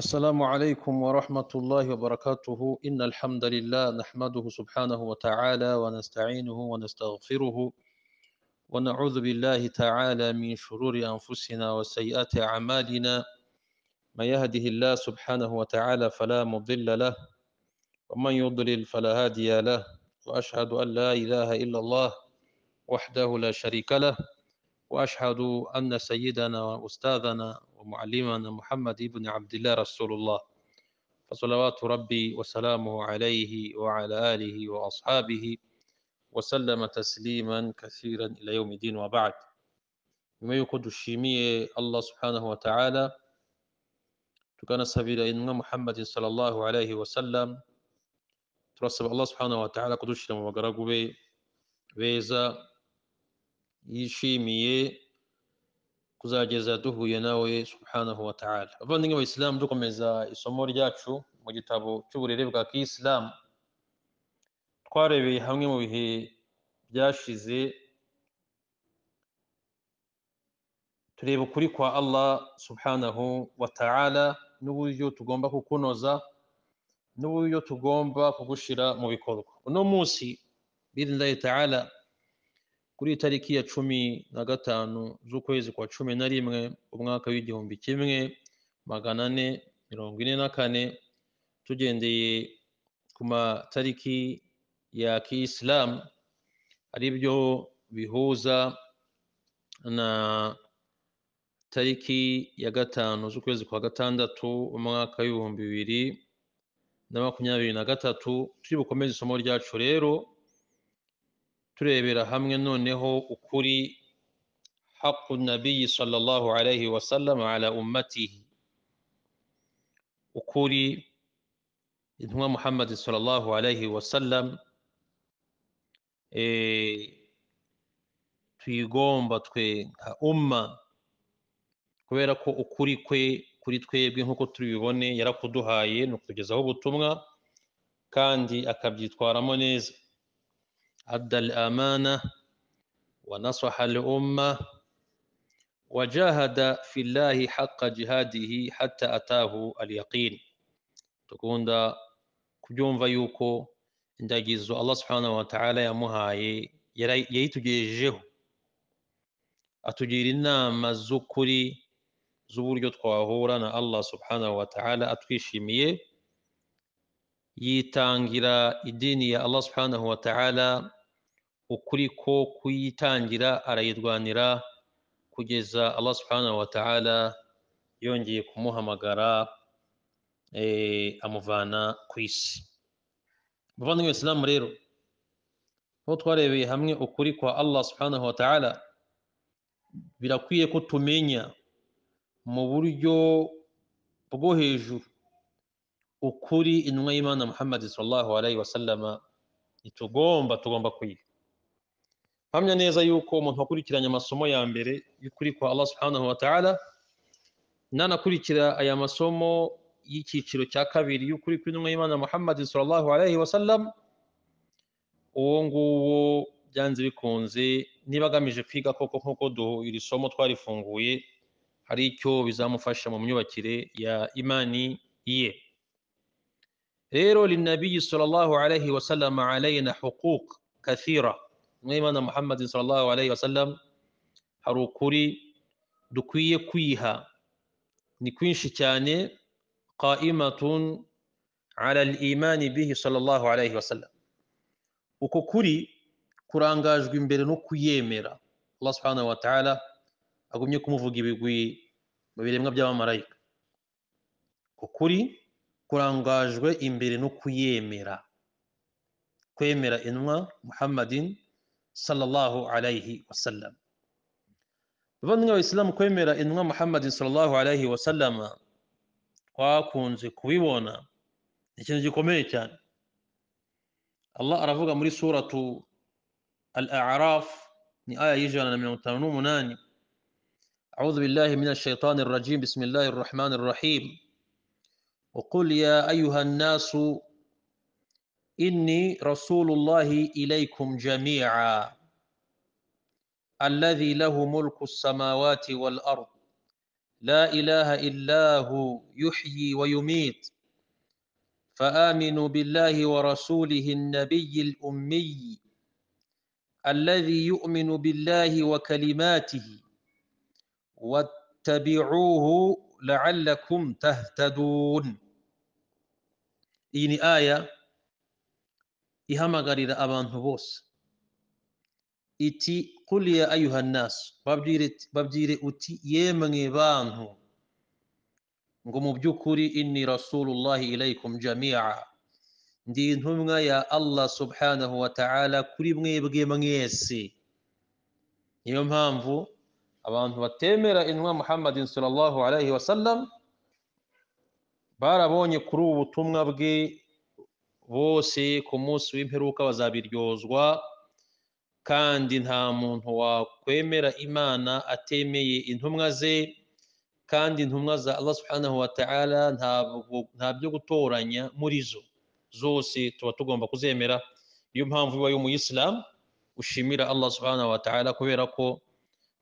السلام عليكم ورحمة الله وبركاته إن الحمد لله نحمده سبحانه وتعالى ونستعينه ونستغفره ونعوذ بالله تعالى من شرور أنفسنا وسيئات أعمالنا من يهده الله سبحانه وتعالى فلا مضل له ومن يضلل فلا هادي له وأشهد أن لا إله إلا الله وحده لا شريك له وأشهد أن سيدنا وأستاذنا ومعلمنا محمد ابن عبد الله رسول الله فصلوات ربي وسلامه عليه وعلى آله وأصحابه وسلم تسليما كثيرا إلى يوم الدين وبعد ما يقود الشيمية الله سبحانه وتعالى تكون سبيل إن محمد صلى الله عليه وسلم ترسب الله سبحانه وتعالى قدوش وقرقوا بي ويزا يشيمية kuzageza duhuye nawe subhanahu wa ta'ala abavandimwe bayisilamu dukomeza isomo ryacu mu gitabo cy'uburere bwa kiyisilamu twarebeye hamwe mu bihe byashize tureba ukuri kwa allah subhanahu wa ta'ala n'uburyo tugomba kukunoza n'uburyo tugomba kugushyira mu bikorwa uno munsi bidindahi ta'ala kuri tariki ya cumi na gatanu z'ukwezi kwa cumi na rimwe umwaka w'igihumbi kimwe magana ane mirongo ine na kane tugendeye ku matariki ya kiyisilamu ari byo bihuza na tariki ya gatanu z'ukwezi kwa gatandatu umwaka w'ibihumbi bibiri na makumyabiri na gatatu turi bukomeze isomo ryacu rero turebera hamwe noneho ukuri haqqu nabiyyi sallallahu alayhi wa sallam ala ummatihi ukuri intumwa muhammad sallallahu alayhi wa sallam eh, tuyigomba twe nka umma kubera ko ukuri kwe kuri twebwe nk'uko tubibone yarakuduhaye ni ukutugezaho ubutumwa kandi akabyitwaramo neza أدى الأمانة ونصح الأمة وجاهد في الله حق جهاده حتى أتاه اليقين تكون دا كجون فيوكو عند الله سبحانه وتعالى يا مهاي يتجيجه أتجيرنا مزكري زور يتقاهورنا الله سبحانه وتعالى أتفشمي يتانغرا الدين يا الله سبحانه وتعالى ukuri ko kuyitangira arayirwanira kugeza Allah subhanahu wa ta'ala yongeye kumuhamagara eh, amuvana ku isi muvandimwe isilamu rero aho twarebeye hamwe ukuri kwa Allah subhanahu wa ta'ala birakwiye ko tumenya mu buryo bwo hejuru ukuri intumwa y'imana muhammad sallallahu alayhi wasallama itugomba tugomba kwiga hamya neza yuko umuntu akurikiranye amasomo ya mbere y'ukuri kwa Allah subhanahu wa ta'ala nanakurikira aya masomo y'icyiciro cya kabiri y'ukuri kw'intumwa y'Imana Muhammad sallallahu alaihi wasallam uwo nguwo byanze bikunze niba agamije kwiga koko nk'uko iri somo twarifunguye hari icyo bizamufasha mu myubakire ya imani ye rero linabiyi sallallahu alaihi wasallam alaina huquq kathira mwemana muhammad sallallahu alayhi wasallam hari ukuri dukwiye kwiha ni kwinshi cyane qaimatun ala al-imani bihi sallallahu alayhi wasallam uko kuri kurangajwe imbere no kuyemera allah subhanahu wa ta'ala agumye kumuvuga ibigwi mu biremwa by'abamarayika ukuri kurangajwe imbere no kuyemera kwemera inwa muhammadin صلى الله عليه وسلم abavandimwe abayisilamu kwemera intumwa muhammadi sallallahu alaihi wasallama twakunze kubibona ni ikintu gikomeye cyane allah aravuga muri suratu al araf ni aya y'ijana na mirongo itanu n'umunani أعوذ بالله من الشيطان الرجيم بسم الله الرحمن الرحيم وقل يا أيها الناس إني رسول الله إليكم جميعا الذي له ملك السماوات والأرض لا إله إلا هو يحيي ويميت فآمنوا بالله ورسوله النبي الأمي الذي يؤمن بالله وكلماته واتبعوه لعلكم تهتدون إني آية ihamagarira abantu bose iti kuriya ayuha nasi babyire uti yemwe bantu ngo mu by'ukuri inni rasulullahi ilaykum jamiya ndi intumwa ya allah subhanahu wa ta'ala kuri mwebwe mwese niyo mpamvu abantu batemera intumwa muhammadin sallallahu alayhi wasallam barabonye kuri ubu butumwa bwe bose ku munsi w'imperuka bazabiryozwa kandi nta muntu wakwemera imana atemeye intumwa ze kandi intumwa za Allah subhanahu wa ta'ala nta byo gutoranya muri zo zose tuba tugomba kuzemera niyo mpamvu biba y'umuyisilamu ushimira Allah wa ta'ala kubera ko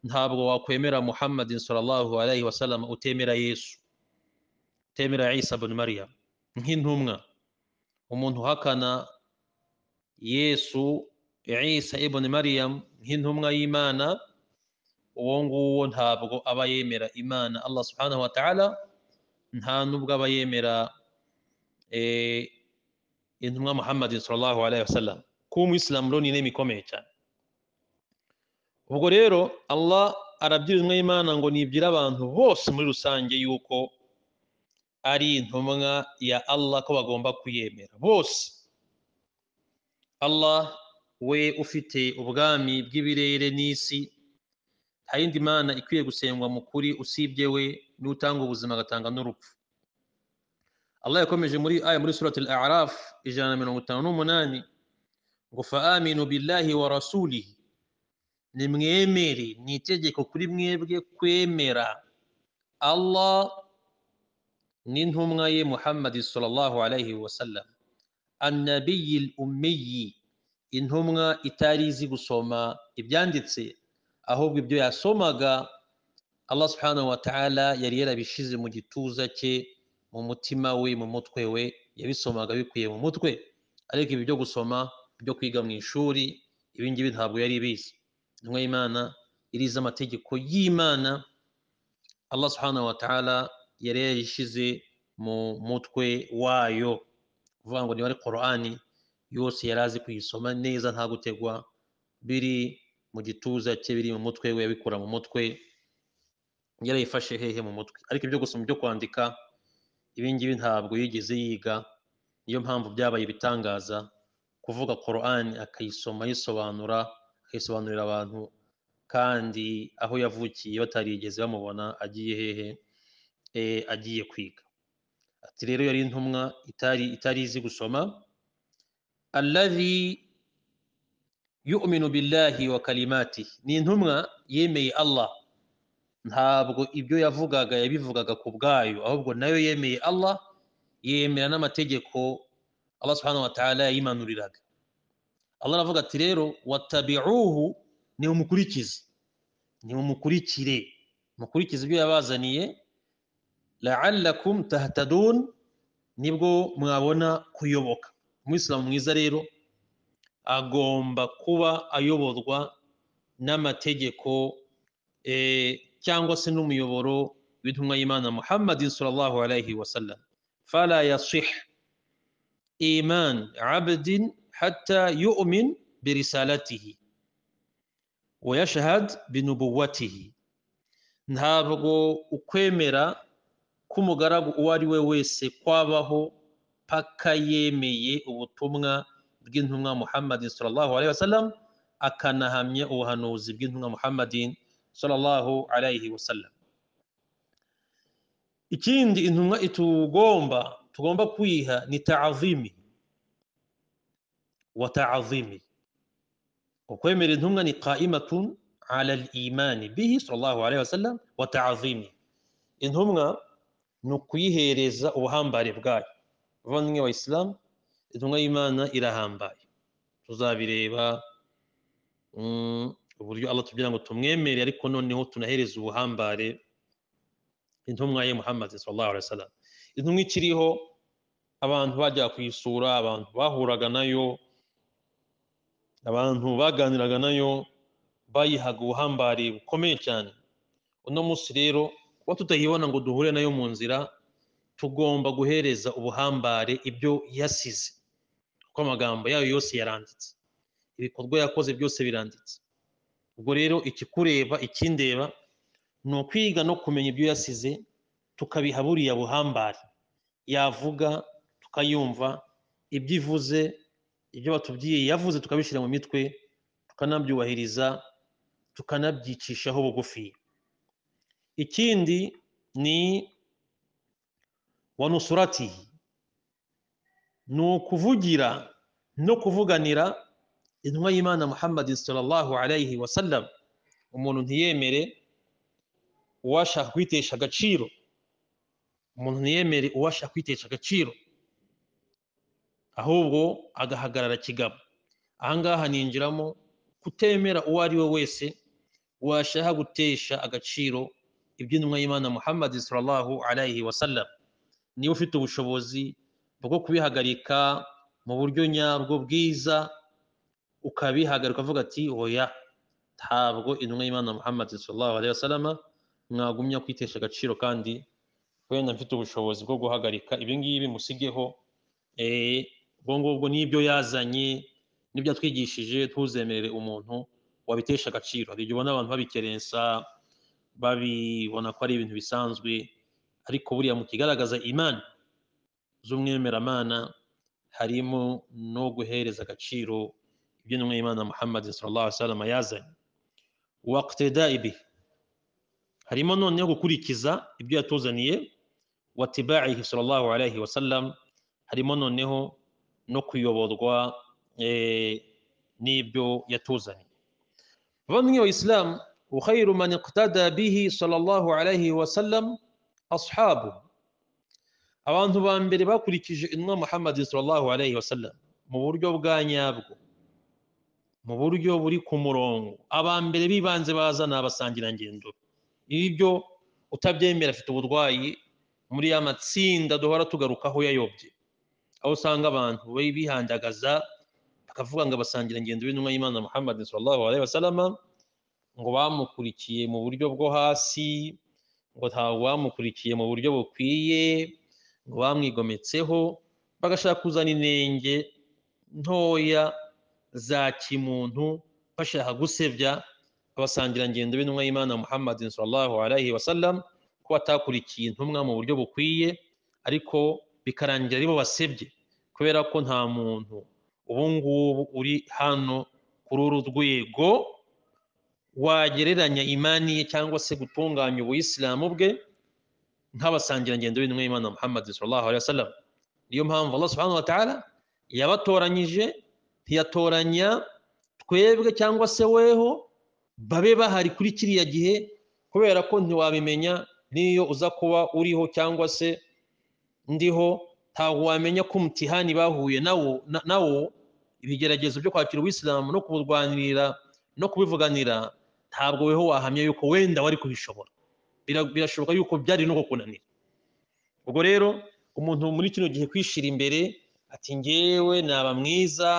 ntabwo wakwemera muhammad sallallahu alayhi wa sallam utemera yesu utemera isa mariya nk'intumwa umuntu uhakana yesu isa ibuni mariyamu nk'intumwa y'imana uwo nguwo ntabwo aba yemera imana allah subhanahu wa ta'ala nta nubwo aba yemera eh, intumwa muhammadin sallallahu alayhi wasallam kuba umuyisilamu ni inema ikomeye cyane ubwo rero allah arabwira imana ngo nibwire abantu bose muri rusange yuko ari intumwa ya Allah ko bagomba kuyemera bose Allah we ufite ubwami bw'ibirere n'isi nta yindi mana ikwiye gusengwa mu kuri usibye we n'utanga ubuzima agatanga n'urupfu Allah yakomeje muri aya muri surat al-A'raf ijana na mirongo itanu n'umunani ngo faaminu billahi wa rasulihi nimwemere ni itegeko kuri mwebwe kwemera Allah n'intumwa ye muhammadi sallallahu alayhi wasallam annabiyil ummiyi intumwa itari izi gusoma ibyanditse ahubwo ibyo yasomaga allah subhanahu wa ta'ala yari yarabishize mu gituza cye mu mutima we mu mutwe we yabisomaga bikwiye mu mutwe ariko ibi byo gusoma byo kwiga mu ishuri ibingibi ntabwo yari ibizi intumwa y'imana iriza amategeko y'imana allah subhanahu wa ta'ala yari yayishyize mu mutwe wayo kuvuga ngo niba ari korani yose yari azi kuyisoma neza nta gutegwa biri mu gituza cye biri mu mutwe we yabikura mu mutwe yarayifashe hehe mu mutwe ariko ibyo gusoma ibyo kwandika ibingibi ntabwo yigeze yiga niyo mpamvu byabaye ibitangaza kuvuga korani akayisoma ayisobanura akayisobanurira abantu kandi aho yavukiye batarigeze bamubona agiye hehe E, agiye kwiga ati rero yari intumwa itari itari izi gusoma allazi yu'minu billahi wa kalimati ni intumwa yemeye Allah ntabwo ibyo yavugaga yabivugaga ku bwayo ahubwo nayo yemeye Allah yemera n'amategeko Allah subhanahu wa yimanuriraga Allah aravuga ati rero watabi'uhu ni umukurikize ni umukurikire mukurikize ibyo yabazaniye la'allakum tahtadun nibwo mwabona kuyoboka umwisilamu mwiza rero agomba kuba ayoborwa n'amategeko eh, cyangwa se n'umuyoboro w'intumwa y'imana muhammadin sallallahu alayhi wa sallam fala yasih iman abdin hatta yu'min birisalatihi wa binubuwatihi ntabwo ukwemera k'umugaragu uwo ari we wese kwabaho paka yemeye ubutumwa bw'intumwa muhammadin sallallahu alaihi wasallam akanahamye ubuhanuzi bw'intumwa muhammadin sallallahu alaihi wasallam ikindi intumwa itugomba tugomba kwiha ni taazimi wa taazimi ukwemera intumwa ni qaimatun ala al-imani bihi sallallahu alaihi wasallam wa taazimi intumwa ni ukuyihereza ubuhambare bwayo bavandimwe wa isilamu intumwa y'imana irahambaye tuzabireba mm, uburyo aba tugira ngo tumwemere ariko noneho tunahereze ubuhambare intumwa ye muhammad sallallahu alaihi intumwa ikiriho abantu bajya kuyisura abantu bahuraga nayo abantu baganiraga nayo bayihaga ubuhambare bukomeye cyane uno munsi rero kuba tutayibona ngo duhure nayo mu nzira tugomba guhereza ubuhambare ibyo yasize kuko amagambo yayo yose yaranditse ibikorwa yakoze byose biranditse ubwo rero ikikureba ikindeba ni ukwiga no kumenya ibyo yasize tukabiha buriya buhambare yavuga tukayumva ibyo ivuze ibyo batubwiye yavuze tukabishyira mu mitwe tukanabyubahiriza tukanabyicishaho bugufi ikindi ni wa ni ukuvugira no kuvuganira intwa y'imana muhammad sallallahu alayhi wa sallam umuntu ntiyemere uwashaka kwitesha agaciro umuntu ntiyemere uwashaka kwitesha agaciro ahubwo agahagarara kigabo ahangaha ninjiramo kutemera uwo ari we wese washaka gutesha agaciro iby'intumwa y'imana muhammad sallallahu alayhi wasallam niba ufite ubushobozi bwo kubihagarika mu buryo nyabwo bwiza ukabihagarika uvuga ati oya ntabwo intumwa y'imana muhammad sallallahu alayhi wasallam mwagumya kwitesha agaciro kandi wenda mfite ubushobozi bwo guhagarika ibi ngibi musigeho eh, ubwo ngubwo n'ibyo yazanye n'ibyo twigishije ntuzemerere umuntu wabitesha agaciro hari igihe ubona abantu babikerensa babibona ko ari ibintu bisanzwe ariko buriya mu kigaragaza imana z'umwemeramana harimo no guhereza agaciro ibyo n'umwimana muhammad sallallahu alaihi yazanye waqtida ibi harimo noneho gukurikiza ibyo yatuzaniye watibaihi sallallahu alaihi wasallam harimo noneho no kuyoborwa eh, n'ibyo yatuzaniye bavandimwe wa isilamu وخير من اقتدى به صلى الله عليه وسلم أصحابه abantu ba mbere bakurikije intumwa muhammadi sallallahu alayhi wasallam mu buryo bwa nyabwo mu buryo buri ku murongo aba mbere bibanze baza ni abasangirangendo ibi utabyemera afite uburwayi muri ya matsinda duhora tugarukaho yayobye aho usanga abantu bihandagaza bakavuga ngo abasangirangendo b'intumwa y'imana Muhammad sallallahu alayhi wasallam ngo bamukurikiye mu buryo bwo hasi ngo ntabwo bamukurikiye mu buryo bukwiye ngo bamwigometseho bagashaka kuzana inenge ntoya za kimuntu bashaka gusebya abasangirangendo b'intumwa y'imana muhammad sallallahu alaihi wasallam ko batakurikiye intumwa mu buryo bukwiye ariko bikarangira aribo basebye kubera ko nta muntu ubu ngubu uri hano kuri uru rwego wagereranya imani ye cyangwa se gutunganya ubuyisilamu bwe nk'abasangirangendo b'intumwa y'imana muhammad sallallahu alaihi wasallam niyo mpamvu allah subhanahu wa ta'ala yabatoranyije ntiyatoranya twebwe cyangwa se weho babe bahari kuri kiriya gihe kubera ko ntiwabimenya niyo uza kuba uriho cyangwa se ndiho ntabwo wamenya ko umutihani bahuye nawo ibigeragezo byo kwakira ubuyisilamu no kuburwanirira no kubivuganira ntabwo weho wahamya yuko wenda wari kubishobora birashoboka yuko byari no kunanira ubwo rero umuntu muri kino gihe kwishyira imbere ati ngewe naba mwiza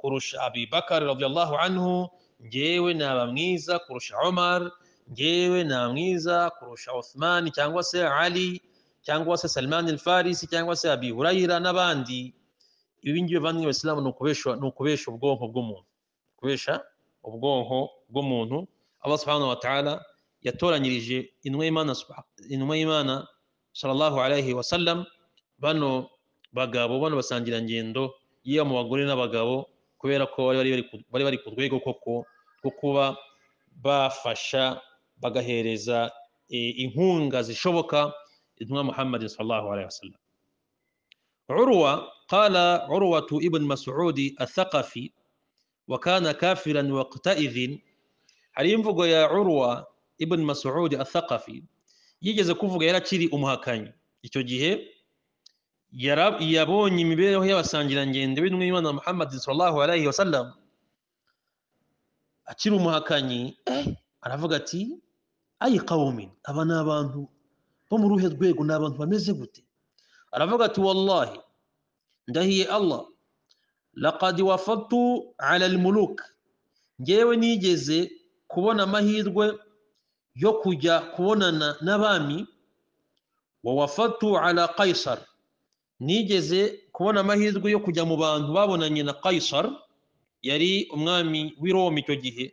kurusha abibakari radiyallahu anhu ngewe naba mwiza kurusha omar ngewe naba mwiza kurusha othmani cyangwa se ali cyangwa se salimani alfarisi cyangwa se abi n'abandi ibi ngibi bavandimwe abasilamu ni ukubesha ubwonko bw'umuntu kubesha ubwonko bw'umuntu Allah subhanahu wa ta'ala je toranyirije intumwa y'Imana intumwa y'Imana sallallahu alayhi wa sallam bano bagabo bano basangirangendo yiba mu bagore n'abagabo kubera ko bari bari ku rwego koko rwo kuba bafasha bagahereza inkunga zishoboka intumwa muhammadi sallallahu alayhi wa sallam عروة قال عروة ابن مسعود الثقفي وكان كافرا وقتئذ hariyo imvugo ya urwa ibn masudi athaqafi yigeze kuvuga yari akiri umuhakanyi icyo gihe yabonye imibereho y'abasangirangendo b'intumwa y'imana muhammad sallallahu alaihi wasallam akiri umuhakanyi eh, aravuga ati ayi qawmin aba ni abantu bo mu ruhe rwego ni abantu bameze gute aravuga ati wallahi ndahiye allah laqad wafadtu ala ngewe nigeze kubona amahirwe yo kujya kubonana n'abami wa wafatu ala kaisar nigeze kubona amahirwe yo kujya mu bantu babonanye na kaisar yari umwami w'i roma icyo gihe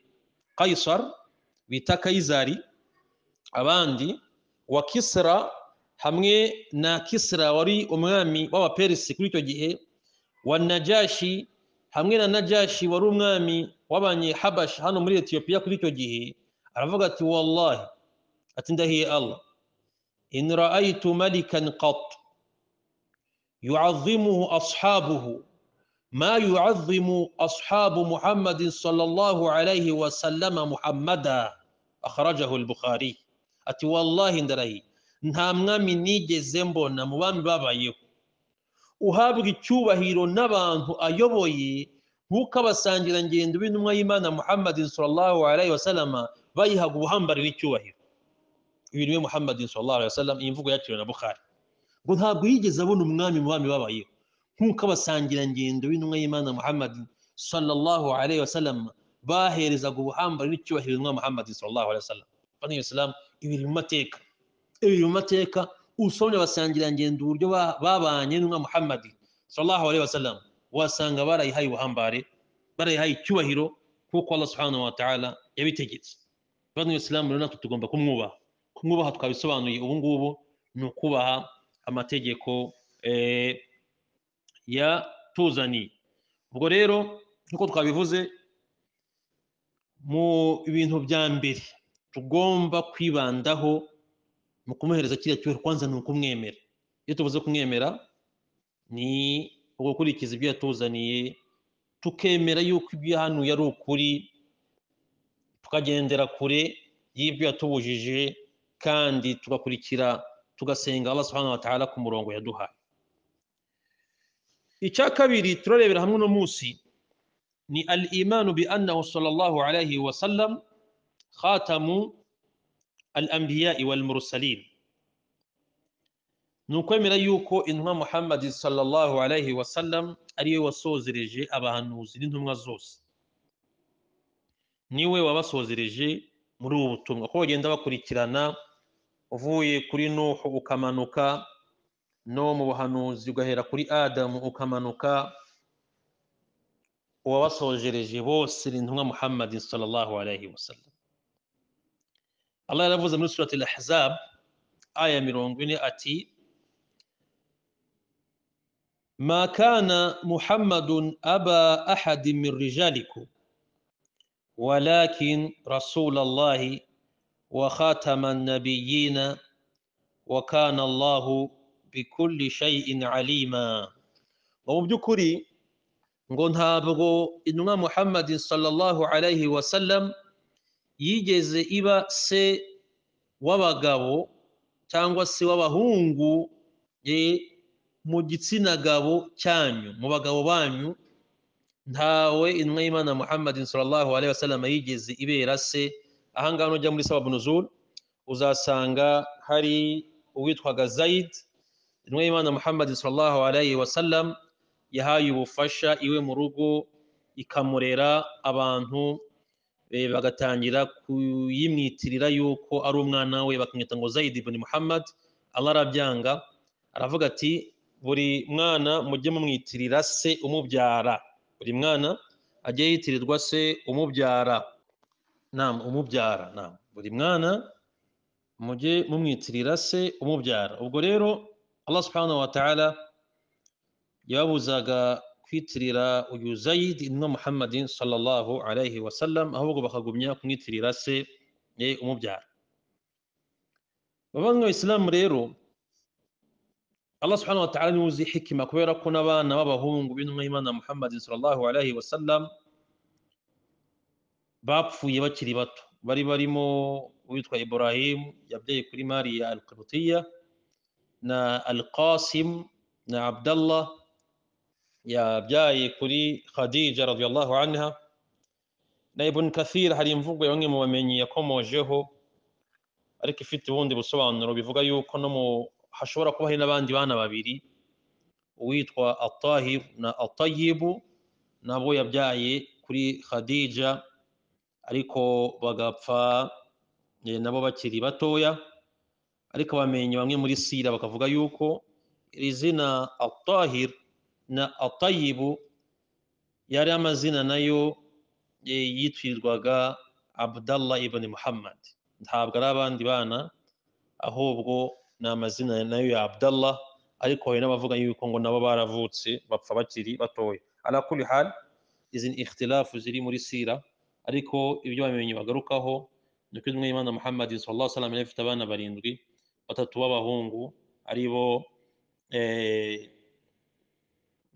kaisar bita kayizari abandi wa kisra hamwe na kisra wari umwami w'abaperisi kuri icyo gihe wa najashi hamwe na najashi wari umwami w'abanye habashi hano muri Ethiopia kuri icyo gihe aravuga ati wallahi ati ndahiye allah in ra'aytu malikan qat yu'azzimuhu ashabuhu ما يعظم أصحاب محمد صلى الله عليه وسلم محمدا أخرجه البخاري أتي والله ندري nta mwami nigeze mbona mu bami babayeho uhabwa icyubahiro n'abantu ayoboye nk'uko abasangira abasangirangendo b'intumwa y'imana muhammadin sallallahu alaihi wasallam bayihaga ubuhambarira icyubahiro uyu niwe muhammadin sallallahu alaihi wasallam iyi mvugo yakiriwe na bukhari ngo ntabwo yigeze abona umwami mu bami babayeho nk'uko abasangira abasangirangendo b'intumwa y'imana muhammadin sallallahu alaihi wasallam baherezaga ubuhambarira icyubahiro n'umwami muhammadin sallallahu alayhi wasallam baniyo islam ibiri mu mateka ibiri mu mateka usomye abasangirangendo uburyo babanye n'umwa muhammadi sallallahu alaihi wasallam wasanga barayihaye ubuhambare barayihaye icyubahiro nk'uko Allah subhanahu wa ta'ala yabitegetse bano isilamu rero natwe tugomba kumwubaha kumwubaha twabisobanuye ubu ngubu ni ukubaha amategeko eh, tuzaniye ubwo rero nk'uko twabivuze mu bintu bya mbere tugomba kwibandaho mu kumuhereza kiriya cyubahiro kwanza ni ukumwemera iyo tumaze kumwemera ni ugukurikiza ibyo yatuzaniye tukemera yuko ibyo yahanuye ari ukuri tukagendera kure y'ibyo yatubujije kandi tugakurikira tugasenga Allah subhanahu ku murongo yaduhaye icya kabiri turarebera hamwe uno munsi ni al imanu bi annahu sallallahu alayhi wa sallam khatamu alambiya ambiya wal ni ukwemera yuko intumwa muhammad sallallahu alayhi wasallam ariwe wasozereje abahanuzi n'intumwa zose ni we wabasozereje muri ubu butumwa ko bagenda bakurikirana uvuye kuri nuhu ukamanuka no mu buhanuzi ugahera kuri adamu ukamanuka uwabasojereje bose ni intumwa muhammad sallallahu alayhi wasallam الله يلفظ من سورة الأحزاب آية ميرونغوني أتي ما كان محمد أبا أحد من رجالكم ولكن رسول الله وخاتم النبيين وكان الله بكل شيء عليما ومبدكري ngo ntabwo intumwa muhammadi sallallahu alaihi wasallam yigeze iba se w'abagabo cyangwa se w'abahungu e, mu gitsina gabo cyanyu mu bagabo banyu ntawe intumwa y'imana muhammadin sallallahu alaihi wasallam yigeze ibera se ahangaha nujya muri sababu nuzul uzasanga hari uwitwaga zayid intumwa y'imana muhammadin sallallahu alaihi wasallam yahaye ubufasha iwe mu rugo ikamurera abantu Eh, bagatangira kuyimwitirira yuko ari umwana we bakamwita ngo zayidi ibn muhammad allah arabyanga aravuga ati buri mwana mujye mumwitirira se umubyara buri mwana ajye yitirirwa se umubyara nam umubyara nam buri mwana mujye mumwitirira se umubyara ubwo rero allah subhanahu wa ta'ala yababuzaga kwitirira uyu zayidi intumwa muhammadin sallallahu alayhi wa sallam ahubwo bakagumya kumwitirira se umubyara bavanywe isilamu rero Allah subhanahu wa ta'ala niwe uzi hikima kubera ko n'abana b'abahungu b'intumwa y'Imana Muhammadin sallallahu alayhi wa sallam bapfuye bakiri bato bari barimo uwitwa Ibrahim yabyaye kuri Mariya al-Qibtiyya na al-Qasim na Abdullah yabyaye kuri khadija radiyallahu anha na ibn kathir hari imvugo ya bamwe mu bamenyi yakomojeho ariko ifite ubundi busobanuro bivuga yuko no mu hashobora kuba hari n'abandi bana babiri uwitwa atahir na atayibu nabo yabyaye kuri khadija ariko bagapfa nabo bakiri batoya ariko bamenye bamwe muri sira bakavuga yuko iri zina atahir na atayibu yari amazina nayo e, yitwirwaga abdallah ibn muhammad ntabwo ari abandi bana ahubwo ni amazina nayo ya abdallah ariko hari n'abavuga yuko ngo nabo baravutse bapfa bakiri batoya arakuri hali izi ni ikhtirafu ziri muri sira ariko ibyo bamenye bagarukaho ni uko umwimana muhammad sallallahu alaihi wasallam yari afite abana barindwi batatu b'abahungu aribo bo e,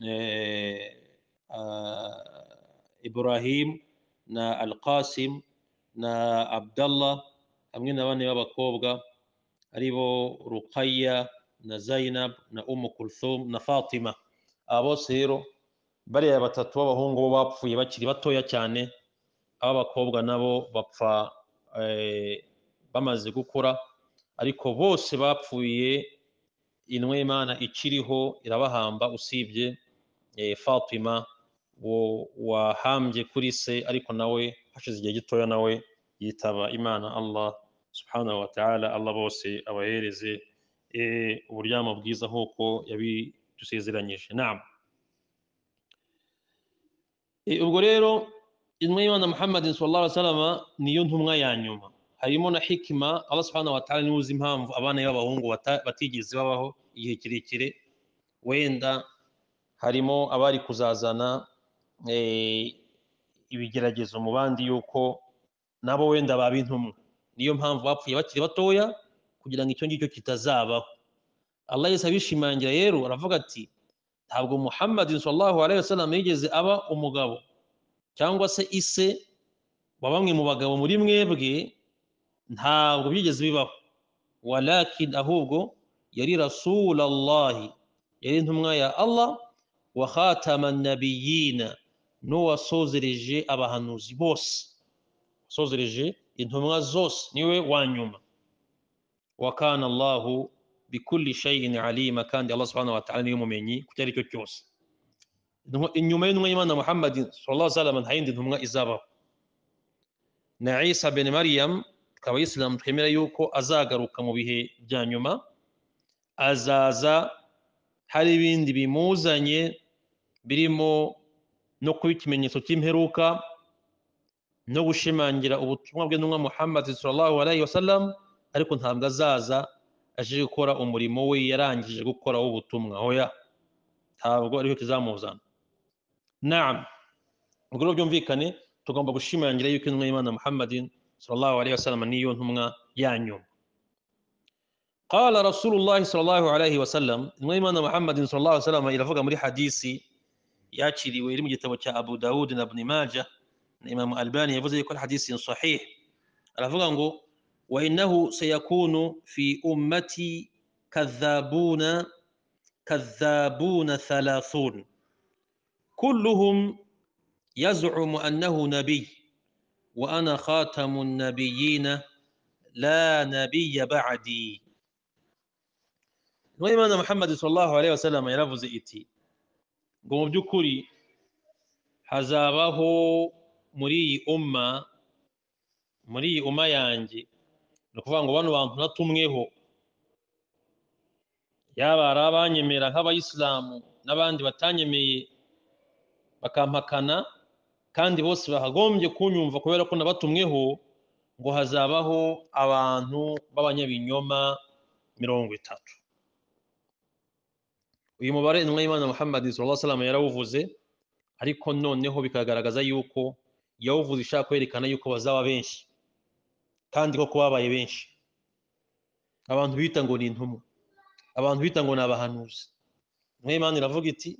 Ibrahim na Alqasim na Abdallah hamwe n'abandi b'abakobwa ari bo na Zainab na Umu na Fatima aba bose rero bariya batatu b'abahungu bo bapfuye bakiri batoya cyane ab'abakobwa nabo bapfa bamaze gukura ariko bose bapfuye inwe imana ikiriho irabahamba usibye Eh, fatima wahambye kuri se ariko nawe hashize igihe gitoya nawe yitaba imana allah subhanahu wa ta'ala allah bose abahereze eh, uburyamo bwiza nk'uko yabidusezeranyije nama eh, ubwo rero intumwa y'imana muhammad sallallahu alaihi wasallam niyo ntumwa ya nyuma harimo na hikima Allah subhanahu wa niwe uzi impamvu abana b'abahungu batigeze babaho igihe kirekire wenda harimo abari kuzazana eh, ibigeragezo mu bandi yuko nabo wenda baba intumwa niyo mpamvu bapfuye bakiri batoya kugira ngo icyo ngicyo kitazabaho Allah Yesu abishimangira rero aravuga ati ntabwo Muhammad sallallahu alaihi yigeze aba umugabo cyangwa se ise wa bamwe mu bagabo muri mwebwe ntabwo byigeze bibaho walakin ahubwo yari rasulallahi yari intumwa ya Allah wa khatama nabiyina n'uwasozereje abahanuzi bose wasozereje intumwa zose niwe wa nyuma wakana allahu bikulli shay'in alima kandi allah subhanahu wa ta'ala niwe mumenyi ku cyo cyose inyuma y'intumwa y'imana muhammad sallallahu alaihi wasallam nta yindi ntumwa izabaho na isa bin mariyam tukaba isilamu twemera yuko azagaruka mu bihe bya nyuma azaza hari ibindi bimuzanye birimo no kuba ikimenyetso cy'imperuka no gushimangira ubutumwa bw'intumwa muhammad sallallahu alayhi wasallam ariko ntabwo azaza aje gukora umurimo we yarangije gukora w'ubutumwa hoya ntabwo aricyo kizamuzana naam ubwo byumvikane tugomba gushimangira yuko intumwa y'imana muhammadin sallallahu alayhi wasallam niyo ntumwa ya nyuma qala rasulullahi sallallahu alayhi wasallam intumwa y'imana muhammadin sallallahu alayhi wasallam iravuga muri hadisi ياتشري ويرمي جتبوتا أبو داود ابن ماجه الإمام الباني يفوز يكون حديث صحيح الأفغانغو وإنه سيكون في أمتي كذابون كذابون ثلاثون كلهم يزعم أنه نبي وأنا خاتم النبيين لا نبي بعدي وإمام محمد صلى الله عليه وسلم يلفظ إتي ngo mu by'ukuri hazabaho muri iyi umma muri iyi umma yanjye ni ukuvuga ngo bano bantu natumweho yaba ari abanyemera nk'abayisilamu n'abandi batanyemeye bakampakana kandi bose bahagombye kunyumva kubera ko nabatumweho ngo hazabaho abantu b'abanyabinyoma mirongo itatu uyu mubare intumwa y'imana muhammad sallallahu yarawuvuze ariko noneho bikagaragaza yuko yawuvuze ishaka kwerekana yuko bazaba benshi kandi koko babaye benshi abantu bita ngo ni intumwa abantu bita ngo ni abahanuzi intumwa iravuga iti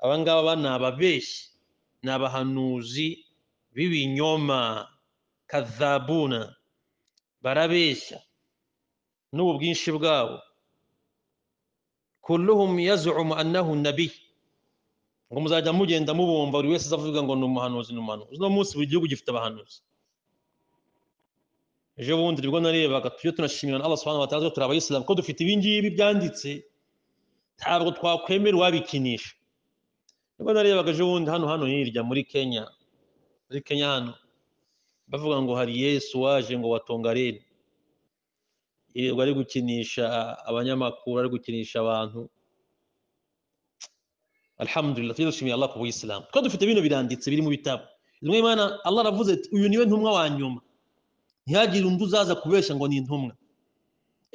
abangaba ni ababeshyi ni abahanuzi b'ibinyoma kazabuna barabeshya n'ubu bwinshi bwabo kulluhum yazumu annahu nabi ngo muzajya mugenda mubumva buri wese avuga ngo ni umuhanuzi ni umuhanuzi uno munsi buri gihugu gifite abahanuzi ejo bundi nibwo narebaga tujye tunashimira na Allah wa turi abayisilamu ko dufite ibi ngibi byanditse ntabwo twakwemera uwabikinisha nibwo narebaga ejo bundi hano hano hirya muri Kenya muri Kenya hano bavuga ngo hari Yesu waje ngo watonga rero ari gukinisha abanyamakuru ari gukinisha abantu alhamdulillah tujye dushimira Allah ku buyisilamu kuko dufite bino biranditse biri mu bitabo rimwe imana Allah aravuze ati uyu niwe ntumwa wa nyuma ntihagire undi uzaza kubeshya ngo ni intumwa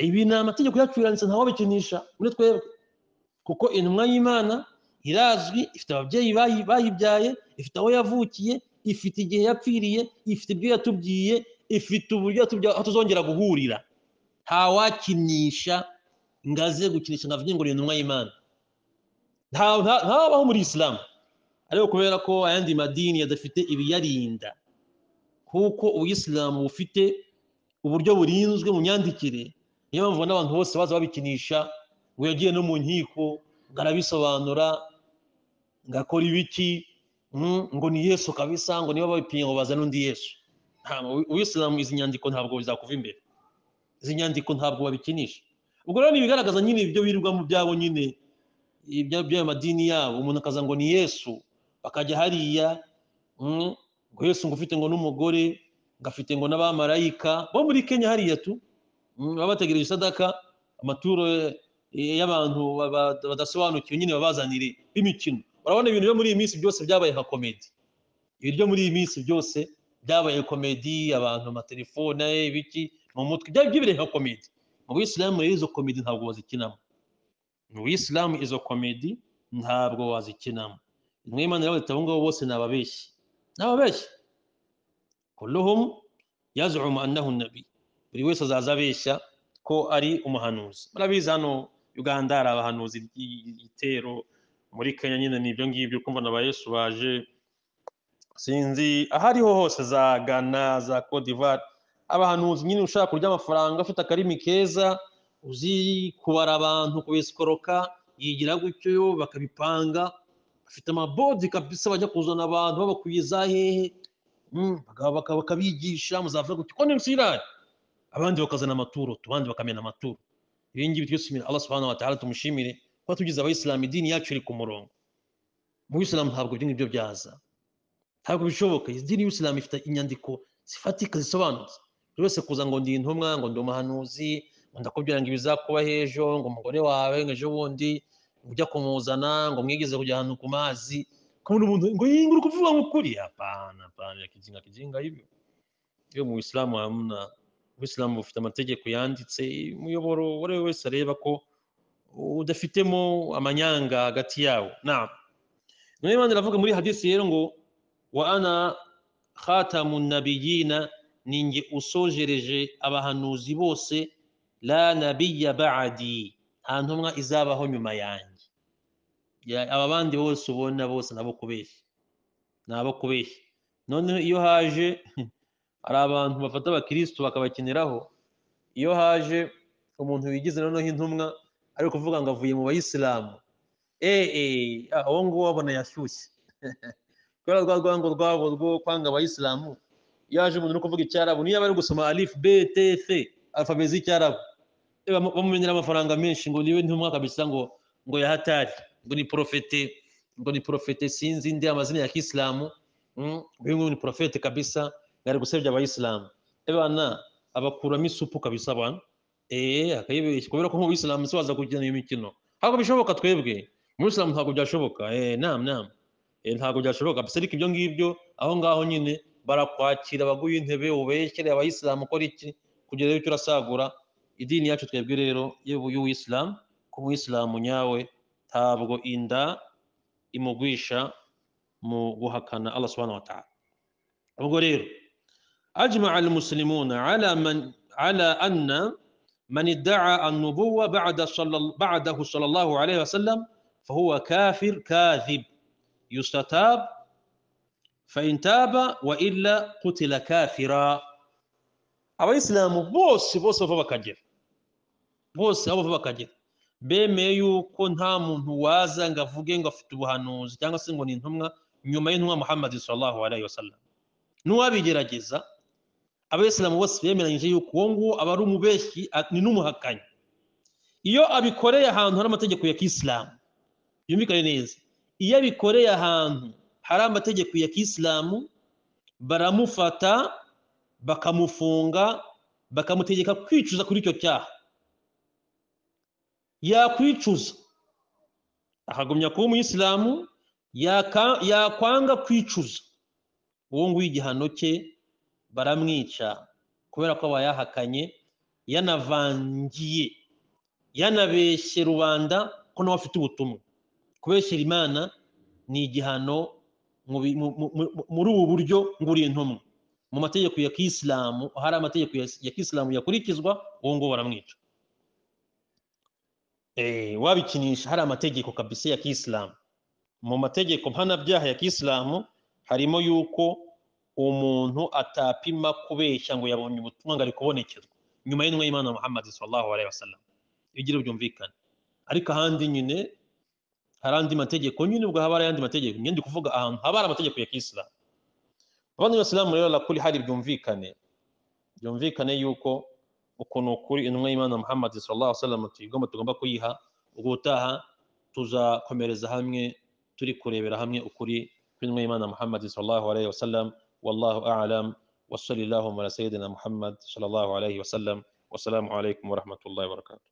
ibi ni amategeko yacu biranditse ntawe bikinisha muri twebwe kuko intumwa y'imana irazwi ifite ababyeyi bayibyaye ifite aho yavukiye ifite igihe yapfiriye ifite ibyo yatubwiye ifite uburyo aho tuzongera guhurira ntawakinisha ngo aze gukinisha ngo avuge ngo ni intumwa y'imana ntabaho muri isilamu ariko kubera ko ayandi madini adafite ibiyarinda kuko ubuyisilamu bufite uburyo burinzwe mu myandikire niyo mpamvu n'abantu bose baza babikinisha ngo yagiye no mu nkiko ngo arabisobanura ngo akora ibiki hmm, ngo ni yesu kabisa ngo niba babipinye ngo baza n'undi yesu ubuyisilamu izi nyandiko ntabwo bizakuva imbere izi nyandiko ntabwo babikinisha ubwo rero ni ibigaragaza nyine ibyo birirwamo byabo nyine iby'ayo madini yabo umuntu akaza ngo ni yesu bakajya hariya mm, ngo yesu ngo ufite ngo n'umugore ngo afite ngo n'abamarayika bo muri kenya hariya tu mm, baba bategereje isadaka amaturo eh, y'abantu badasobanukiwe nyine babazanire b'imikino urabona ibintu byo muri iyi minsi byose byabaye nka komedi ibiryo muri iyi minsi byose byabaye komedi abantu amatelefone eh, ibiki mu mutwe ibyo ngibyo komedi mu bisilamu rero izo komedi ntabwo wazikinamo mu bisilamu izo komedi ntabwo wazikinamo imwe imana yawe abo ngabo bose ni ababeshyi ni ababeshyi kulluhum yaz'umu annahu nabi buri wese azaza abeshya ko ari umuhanuzi murabizi hano uganda hari abahanuzi igitero muri kenya nyine ni ibyo ngibyo kumva na Yesu baje sinzi aho ariho hose za gana za cote abahanuzi nyine ushaka kurya amafaranga afite akarimi keza uzi kubara abantu kubesikoroka yigira gutyo bakabipanga bafite amabodi kabisa bajya kuzana abantu babakwiza hehe mm, bakabigisha muzavuga gutyo ko ntimusirare abandi bakazana amaturo abandi bakamena amaturo ibi ngibi twese Allah subhanahu wa tumushimire kuba tugize abayisilamu idini yacu iri ku murongo mu bisilamu ntabwo ibyo ngibyo byaza ntabwo bishoboka idini y'isilamu ifite inyandiko zifatika zisobanutse buri wese kuza ngo ndi intumwa ngo ndi umuhanuzi ngo ndakubwira ngo ibizakubaho ejo ngo umugore wawe ngo ejo bundi ujya kumuzana ngo mwigeze kujya ahantu ku mazi kubona ubuntu ngo yinga uri kuvuga ngo ukuri apana apana ya kijinga kijinga hivyo iyo mu isilamu hamna ubisilamu bufite amategeko yanditse umuyoboro uwo wese areba ko udafitemo amanyanga hagati yawo naam nayo imana iravuga muri hadisi rero ngo wa ana khatamu nabiyina ninjye usojereje abahanuzi bose la nabiya ba'adi nta ntumwa izabaho nyuma yanjye aba bandi bose ubona bose nabo kubeshya nabo kubeshya noneho iyo haje hari abantu bafata abakirisitu bakabakeneraho iyo haje umuntu wigize noneho intumwa ari kuvuga ngo avuye mu bayisilamu eee ah, uwo nguwo abona yashyushye kubera rwa rwango rwabo rwo kwanga abayisilamu yaje mu no kuvuga icyarabu niyo ari gusoma alif btf alfabe z'icyarabu bamumenyera amafaranga menshi ngo niwe ntumwa kabisa ngo ngo yahatari ngo ni porofete ngo ni porofete sinzi ndi amazina ya kisilamu hmm? uyu nguyu ni porofete kabisa yari gusebya abayisilamu ebana abakuramo isupu kabisa abantu eee akayibeshya kubera ko nk'ubuyisilamu si waza kugena iyo mikino ntabwo bishoboka twebwe mu isilamu ntabwo byashoboka eee nam nam ntabwo byashoboka ariko ibyo ngibyo aho ngaho nyine barakwakira abaguye intebe ubeshyere abayisilamu ukora iki kugera bityo urasagura idini yacu twebwe rero y'uwisilamu ku umuyisilamu nyawe ntabwo inda imugwisha mu guhakana Allah subhanahu wa ta'ala ubwo rero أجمع المسلمون على من على أن من ادعى النبوة بعد صلى بعده صلى الله عليه وسلم فهو كافر كاذب يستتاب فإن تاب وإلا قتل كافرا abayisilamu bose bose bava bakagera bose abo bava bemeye yuko nta muntu waza ngo avuge ngo afite ubuhanuzi cyangwa se ngo ni intumwa nyuma y'intumwa muhammad sallallahu alayhi wasallam n'uwabigerageza abayisilamu bose bemeranyije yuko uwo nguwo aba ari umubeshyi ni n'umuhakanyi iyo abikoreye ahantu hari amategeko ya kisilamu yumvikane neza iyo abikoreye ahantu hari amategeko ya kisilamu baramufata bakamufunga bakamutegeka kwicuza kuri icyo cyaha yakwicuza akagumya kuba umuyisilamu yakwanga kwicuza uwo nguwo igihano cye baramwica kubera ko aba yahakanye yanavangiye yanabeshye rubanda ko nawe afite ubutumwa kubeshyera imana ni igihano muri ubu buryo ngo uri intumwa mu mategeko ya kisilamu hari amategeko ya kisilamu yakurikizwa uwo nguwo baramwica eh, wabikinisha hari amategeko kabisa ya kisilamu mu mategeko mpanabyaha ya kisilamu harimo yuko umuntu atapima kubeshya ngo yabonye ubutumwa ngo ari kubonekerwa nyuma y'intumwa y'imana muhammad sallallahu alaihi wasallam ariko ahandi nyine hari mategeko nyine ubwo haba hari mategeko nyine ndi kuvuga ahantu haba hari amategeko ya kisilamu abandi b'abasilamu rero lakuri hari byumvikane byumvikane yuko ukuntu kuri intumwa y'imana muhammad sallallahu alaihi wasallam tuyigomba tugomba kuyiha ubutaha tuzakomereza hamwe turi kurebera hamwe ukuri kuri intumwa y'imana muhammad sallallahu alaihi wasallam wallahu a'lam wa sallallahu ala sayyidina muhammad sallallahu alaihi wasallam wassalamu alaikum wa rahmatullahi wa barakatuh